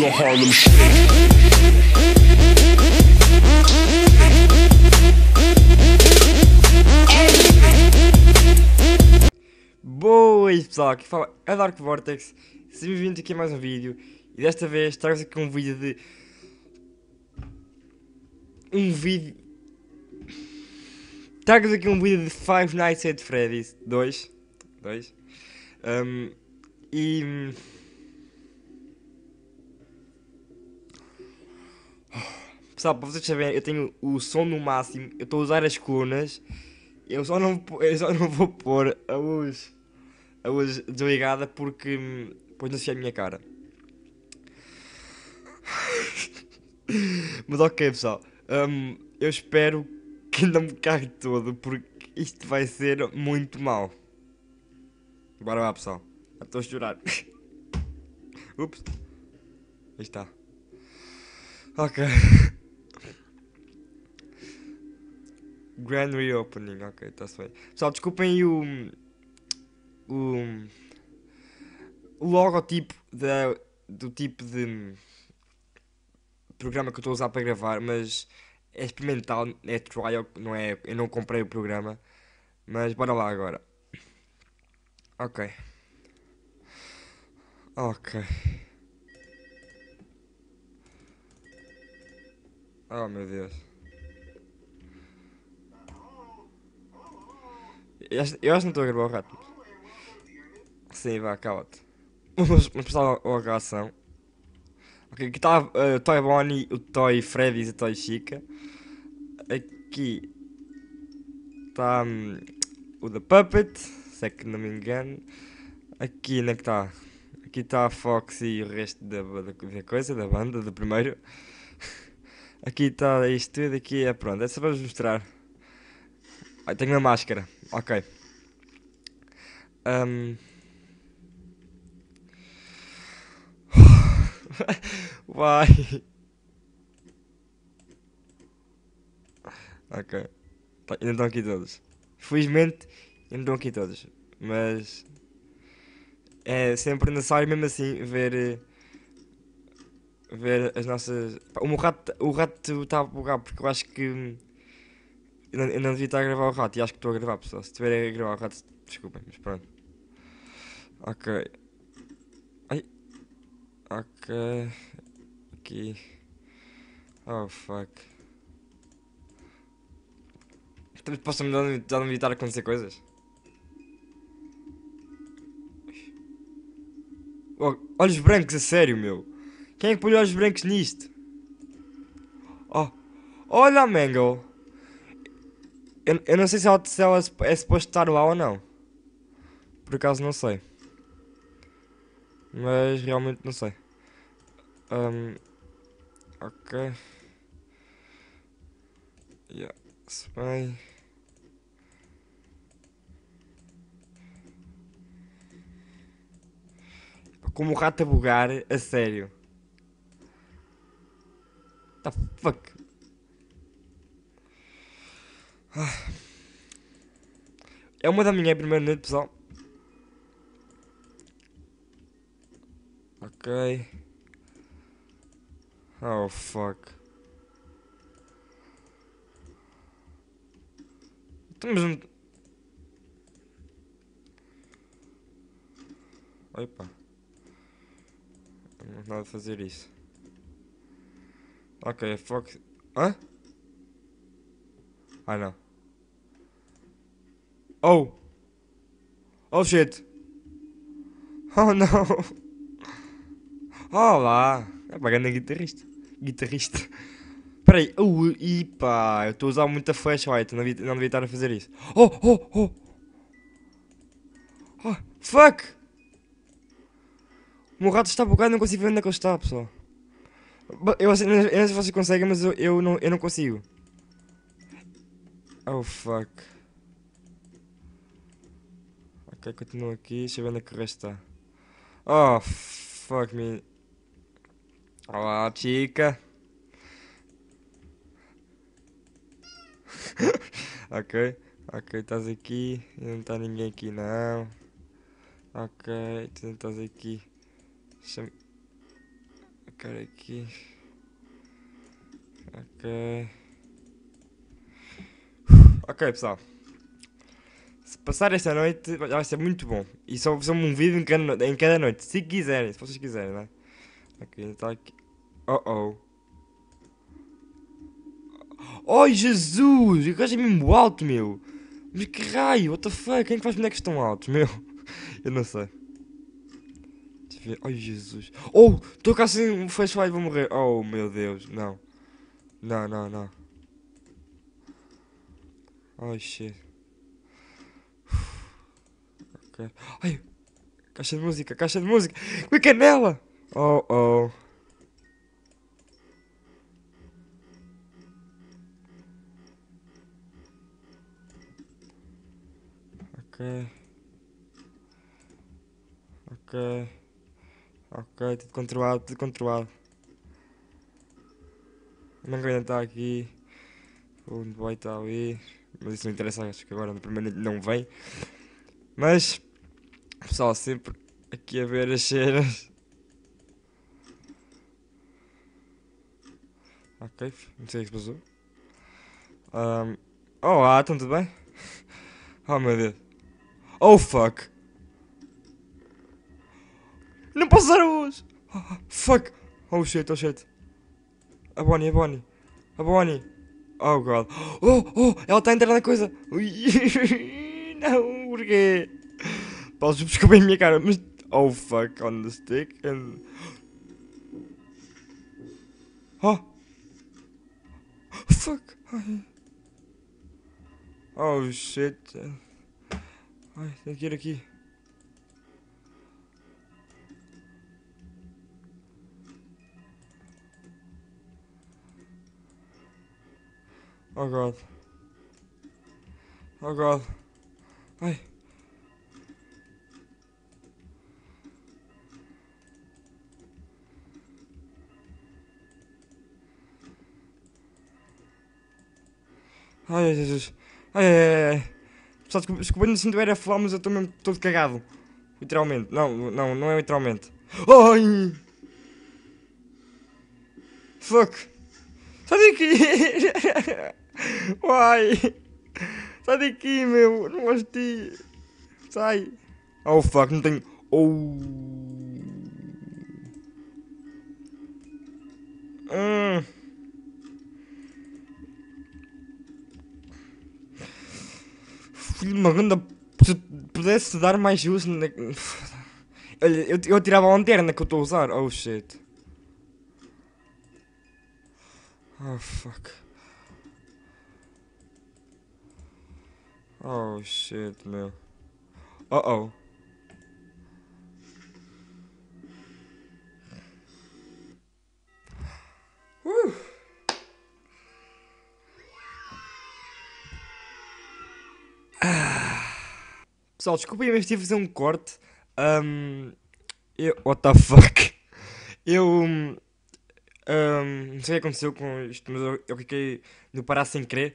the Harlem Shake. Boas pessoal, aqui fala é Dark Vortex, sejam bem-vindos aqui a mais um vídeo e desta vez trago-vos aqui um vídeo de. Um vídeo. Trago-vos aqui um vídeo de Five Nights at Freddy's 2. 2. Um, e. Pessoal, para vocês saberem, eu tenho o som no máximo, eu estou a usar as colunas, eu só não, eu só não vou pôr a luz, a luz desligada porque depois hum, não se a minha cara. Mas ok, pessoal, um, eu espero que não me cague todo porque isto vai ser muito mal. Bora lá, pessoal, estou a chorar. Ups, aí está. Ok. Grand Reopening, ok, está-se bem. Pessoal, desculpem o. o. o logotipo da, do tipo de. programa que eu estou a usar para gravar, mas é experimental, é trial, não é, eu não comprei o programa. Mas bora lá agora. Ok. Ok. Oh meu Deus. Eu acho que não estou a gravar o rato Sim, vá, cala-te. Vamos passar a reação. Ok, aqui está uh, eh, o Toy Bonnie, o Toy Freddy e o Toy Chica. Aqui está um, o The Puppet, se é que não me engano. Aqui onde é que está? Aqui está a Fox e o resto da, da, da coisa, da banda, do primeiro. Aqui está isto tudo, aqui é pronto, é só para vos mostrar. tenho uma máscara. Ok. Um... Vai. Ok. Tá, ainda estão aqui todos. Felizmente, ainda estão aqui todos. Mas. É sempre necessário, mesmo assim, ver. Eh, ver as nossas. O rato, o rato está a bugar, porque eu acho que eu não, eu não devia estar a gravar o rato e acho que estou a gravar, pessoal. Se estiver a gravar o rato, desculpem, mas pronto. Ok. Ai. Ok. Aqui. Oh fuck. Também posso me já não evitar acontecer coisas? Oh, olhos brancos, a sério, meu. Quem é que põe olhos brancos nisto? Oh. Olha a Mango. Eu, eu não sei se ela, se ela é suposto estar lá ou não. Por acaso não sei. Mas realmente não sei. Um, ok. Yeah, bem. Como o rato a bugar, a sério. the fuck? É uma da minha primeira noite, pessoal. Ok. Oh, fuck. Estamos então, um... Opa. Não nada a fazer isso. Ok, fuck. Hã? Ah, não. Oh. Oh shit. Oh não. Olá. Oh, é uma grande guitarrista. Guitarrista. Peraí. Uh, ipa. Eu estou a usar muita flashlight. Então não devia, não devia estar a fazer isso. Oh, oh, oh. Oh, fuck. O meu rato está bugado. Não consigo ver onde é que ele está, pessoal. Eu, eu, assim, eu não sei se vocês conseguem, mas eu, eu, não, eu não consigo. Oh, fuck. Ok, continuo aqui, deixa eu ver onde é que o resto está. Oh, fuck me. Olá, chica. ok, ok, estás aqui. Não está ninguém aqui, não. Ok, tu não estás aqui. Deixa-me. Cara, aqui. Ok. Ok, pessoal passar esta noite vai ser muito bom. E só vou um vídeo em cada, em cada noite, se quiserem, se vocês quiserem, né? Ok, está aqui. Oh oh. Oh Jesus! O gajo é mesmo alto, meu! Mas que raio, what the fuck? Quem é que faz bonecos tão altos, meu? Eu não sei. Deixa eu ver. Oh Jesus. Oh! Estou cá sem um flashlight vou morrer. Oh meu Deus, não. Não, não, não. Oh shit. Ai, caixa de música, caixa de música. Clica nela. Oh, oh. Ok. Ok. Ok, tudo controlado, tudo controlado. O Manga ainda está aqui. O boy está ali. Mas isso não interessa, acho que agora no primeiro não vem. Mas Pessoal, sempre aqui a ver as cenas. Ok, não sei o que se passou. Um, olá, estão tudo bem? Oh meu Deus. Oh fuck! Não passaram hoje! Oh, fuck! Oh shit, oh shit! A Bonnie, a Bonnie! A Bonnie! Oh god! Oh, oh! Ela está a entrar na coisa! não, porquê? Oh fuck on the stick and oh Fuck Oh shit I tem que ir aqui Oh god Oh god Hey! Ai, Jesus. Ai, ai, ai. Pessoal, desculpa, desculpa não sinto era falar, mas eu estou mesmo todo cagado. Literalmente. Não, não, não é literalmente. Ai! Fuck! Sai daqui! Uai! Sai daqui, meu! Não gostei Sai! Oh fuck, não tenho. Oh! Hum. se pudesse dar mais uso. Na... Olha, eu, eu tirava a lanterna que eu estou a usar. Oh shit. Oh fuck. Oh shit, meu. Oh oh. Uh! Woo! Ah. Pessoal, desculpem, mas tive de fazer um corte. Um, eu, what the fuck? Eu. Um, não sei o que aconteceu com isto, mas eu, eu fiquei no parar sem querer.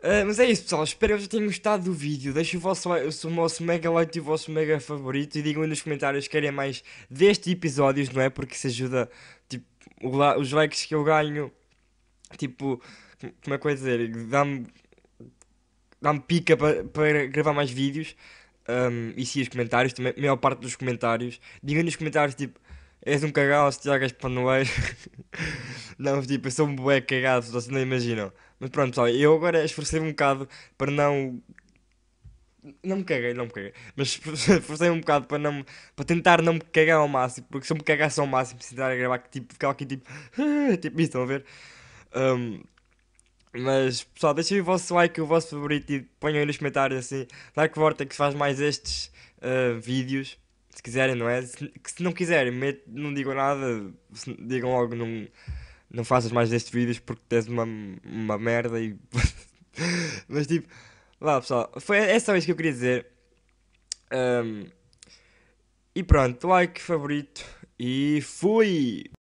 Uh, mas é isso, pessoal. Espero que vocês tenham gostado do vídeo. Deixem o vosso, o vosso mega like e o vosso mega favorito. E digam aí nos comentários que querem mais deste episódio, não é? Porque isso ajuda. Tipo, os likes que eu ganho. Tipo, como é que eu ia dizer? Dá-me dá-me pica para, para gravar mais vídeos. Um, e sim os comentários, também, a maior parte dos comentários. Digam nos comentários tipo, és um cagado se jogas para não és. não, tipo, eu sou um bué cagado, vocês não imaginam. Mas pronto, pessoal, eu agora esforcei-me um bocado para não. Não me caguei, não me caguei. Mas esforcei um bocado para, não, para tentar não me cagar ao máximo, porque se eu me cagasse ao máximo, se tentar gravar, tipo, ficava aqui tipo. tipo isso, estão a ver? Um, mas pessoal, deixem o vosso like, o vosso favorito e ponham aí nos comentários assim. Dark Vortex faz mais estes uh, vídeos, se quiserem, não é? Se, se não quiserem, não digam nada, se, digam logo, não, não faças mais destes vídeos porque tens uma, uma merda e. Mas tipo, lá pessoal, foi é só vez que eu queria dizer. Um, e pronto, like, favorito e fui!